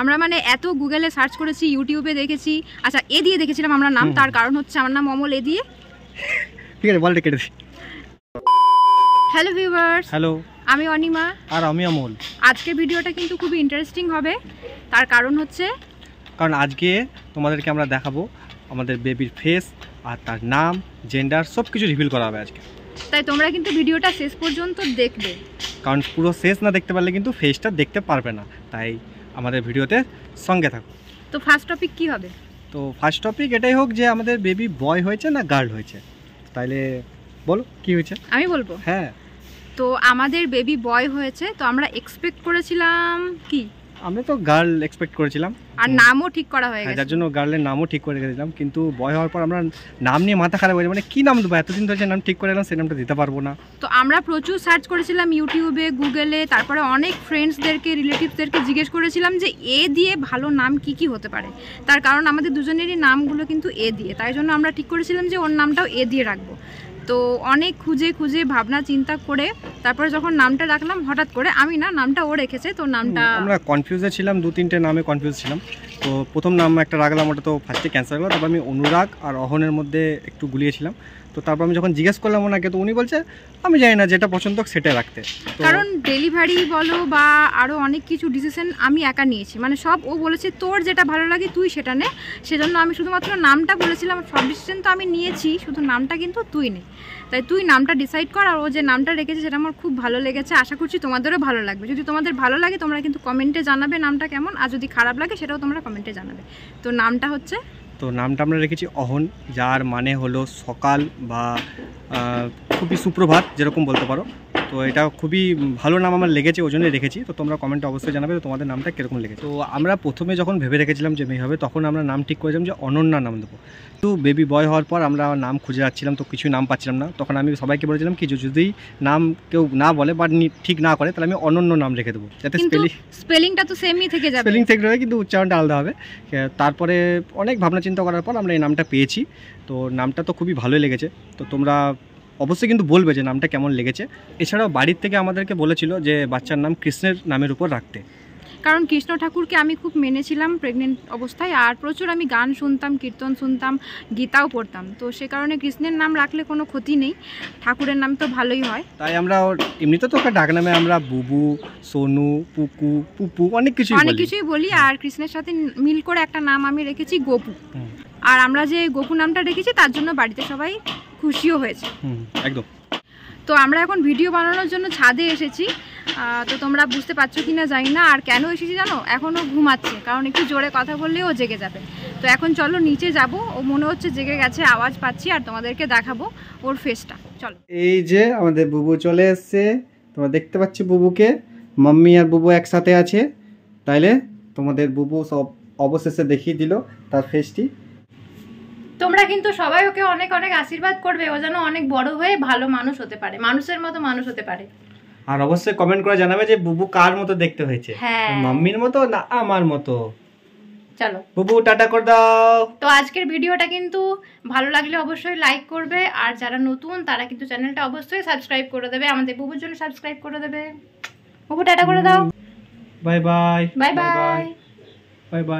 আমরা মানে এত গুগলে সার্চ করেছি ইউটিউবে দেখেছি আচ্ছা এ দিয়ে দেখেছিলাম আমরা নাম তার কারণ হচ্ছে আমার নাম অমল এ দিয়ে ঠিক আছে বলতে কেটেছি হ্যালো ভিউয়ার্স হ্যালো আমি অনিমা আর আমি অমল আজকে ভিডিওটা কিন্তু খুবই ইন্টারেস্টিং হবে তার কারণ হচ্ছে কারণ আজকে তোমাদেরকে আমরা দেখাবো আমাদের বেবির ফেস আর তার নাম জেন্ডার সব কিছু রিভিল করা হবে আজকে তাই তোমরা কিন্তু ভিডিওটা শেষ পর্যন্ত দেখবে কারণ পুরো শেষ না দেখতে পারলে কিন্তু ফেসটা দেখতে পারবে না তাই আমাদের ভিডিওতে সঙ্গে থাকো তো ফার্স্ট টপিক কি হবে তো ফার্স্ট টপিক এটাই হোক যে আমাদের বেবি বয় হয়েছে না গার্ল হয়েছে তাইলে বলো কি হয়েছে আমি বলবো হ্যাঁ তো আমাদের বেবি বয় হয়েছে তো আমরা এক্সপেক্ট করেছিলাম কি আমি তো গার্ল এক্সপেক্ট করেছিলাম আর নামও ঠিক করা হয়ে হ্যাঁ, গেছে যার জন্য গার্লের নামও ঠিক করে গেছিলাম কিন্তু বয় হওয়ার পর আমরা নাম নিয়ে মাথা খারাপ হয়েছে মানে কি নাম দেবো এতদিন ধরে নাম ঠিক করে এলাম সেই নামটা দিতে পারবো না তো আমরা প্রচুর সার্চ করেছিলাম ইউটিউবে গুগলে তারপরে অনেক ফ্রেন্ডসদেরকে রিলেটিভসদেরকে জিজ্ঞেস করেছিলাম যে এ দিয়ে ভালো নাম কি কি হতে পারে তার কারণ আমাদের দুজনেরই নামগুলো কিন্তু এ দিয়ে তাই জন্য আমরা ঠিক করেছিলাম যে ওর নামটাও এ দিয়ে রাখবো তো অনেক খুঁজে খুঁজে ভাবনা চিন্তা করে তারপরে যখন নামটা রাখলাম হঠাৎ করে আমি না নামটা ও রেখেছে তো নামটা আমরা কনফিউজে ছিলাম দু তিনটে নামে কনফিউজ ছিলাম তো প্রথম নাম একটা রাখলাম ওটা তো ফার্স্টে ক্যান্সার হলো তারপর আমি অনুরাগ আর অহনের মধ্যে একটু গুলিয়েছিলাম তো তারপর আমি যখন জিজ্ঞেস করলাম ওনাকে তো উনি বলছে আমি জানি না যেটা পছন্দ সেটা রাখতে কারণ ডেলিভারি বলো বা আরও অনেক কিছু ডিসিশন আমি একা নিয়েছি মানে সব ও বলেছে তোর যেটা ভালো লাগে তুই সেটা নে সেজন্য আমি শুধুমাত্র নামটা বলেছিলাম সব ডিসিশন তো আমি নিয়েছি শুধু নামটা কিন্তু তুই নে তাই তুই নামটা ডিসাইড কর আর ও যে নামটা রেখেছে সেটা আমার খুব ভালো লেগেছে আশা করছি তোমাদেরও ভালো লাগবে যদি তোমাদের ভালো লাগে তোমরা কিন্তু কমেন্টে জানাবে নামটা কেমন আর যদি খারাপ লাগে সেটাও তোমরা কমেন্টে জানাবে তো নামটা হচ্ছে তো নামটা আমরা রেখেছি অহন যার মানে হলো সকাল বা খুবই সুপ্রভাত যেরকম বলতে পারো তো এটা খুবই ভালো নাম আমার লেগেছে ওই জন্যই রেখেছি তো তোমরা কমেন্টে অবশ্যই জানাবে তো তোমাদের নামটা কীরকম লেগেছে তো আমরা প্রথমে যখন ভেবে রেখেছিলাম যে মেয়ে হবে তখন আমরা নাম ঠিক করেছিলাম যে অনন্যা নাম দেবো তো বেবি বয় হওয়ার পর আমরা নাম খুঁজে যাচ্ছিলাম তো কিছু নাম পাচ্ছিলাম না তখন আমি সবাইকে বলেছিলাম কি যদি নাম কেউ না বলে বা ঠিক না করে তাহলে আমি অনন্য নাম রেখে দেবো যাতে স্পেলিং স্পেলিংটা তো সেমই থেকে যাবে স্পেলিং থেকে রয়ে কিন্তু উচ্চারণটা আলাদা হবে তারপরে অনেক ভাবনা চিন্তা করার পর আমরা এই নামটা পেয়েছি তো নামটা তো খুবই ভালোই লেগেছে তো তোমরা অবশ্যই কিন্তু বলবে যে নামটা কেমন লেগেছে এছাড়াও বাড়ির থেকে আমাদেরকে বলেছিল যে বাচ্চার নাম কৃষ্ণের নামের উপর রাখতে কারণ কৃষ্ণ ঠাকুরকে আমি খুব মেনেছিলাম প্রেগনেন্ট অবস্থায় আর প্রচুর আমি গান শুনতাম কীর্তন শুনতাম গীতাও পড়তাম তো সে কারণে কৃষ্ণের নাম রাখলে কোনো ক্ষতি নেই ঠাকুরের নাম তো ভালোই হয় তাই আমরা এমনিতে তো ওকে ডাকনামে আমরা বুবু সোনু পুকু পুপু অনেক কিছু অনেক কিছুই বলি আর কৃষ্ণের সাথে মিল করে একটা নাম আমি রেখেছি গোপু আর আমরা যে গোপু নামটা রেখেছি তার জন্য বাড়িতে সবাই খুশিও হয়েছে একদম তো আমরা এখন ভিডিও বানানোর জন্য ছাদে এসেছি তো তোমরা বুঝতে পারছো কি না জানি না আর কেন এসেছি জানো এখনও ঘুমাচ্ছে কারণ একটু জোরে কথা বললে ও জেগে যাবে তো এখন চলো নিচে যাব ও মনে হচ্ছে জেগে গেছে আওয়াজ পাচ্ছি আর তোমাদেরকে দেখাবো ওর ফেসটা চলো এই যে আমাদের বুবু চলে এসছে তোমরা দেখতে পাচ্ছি বুবুকে মাম্মি আর বুবু একসাথে আছে তাইলে তোমাদের বুবু সব অবশেষে দেখিয়ে দিল তার ফেসটি তোমরা কিন্তু সবাই ওকে অনেক অনেক আশীর্বাদ করবে ও যেন অনেক বড় হয়ে ভালো মানুষ হতে পারে মানুষের মতো মানুষ হতে পারে আর অবশ্যই কমেন্ট করে জানাবে যে বুবু কার মতো দেখতে হয়েছে হ্যাঁ। মাম্মির মতো না আমার মতো চলো বুবু টাটা করে দাও তো আজকের ভিডিওটা কিন্তু ভালো লাগলে অবশ্যই লাইক করবে আর যারা নতুন তারা কিন্তু চ্যানেলটা অবশ্যই সাবস্ক্রাইব করে দেবে আমাদের বুবুর জন্য সাবস্ক্রাইব করে দেবে বুবু টাটা করে দাও bye bye bye bye bye by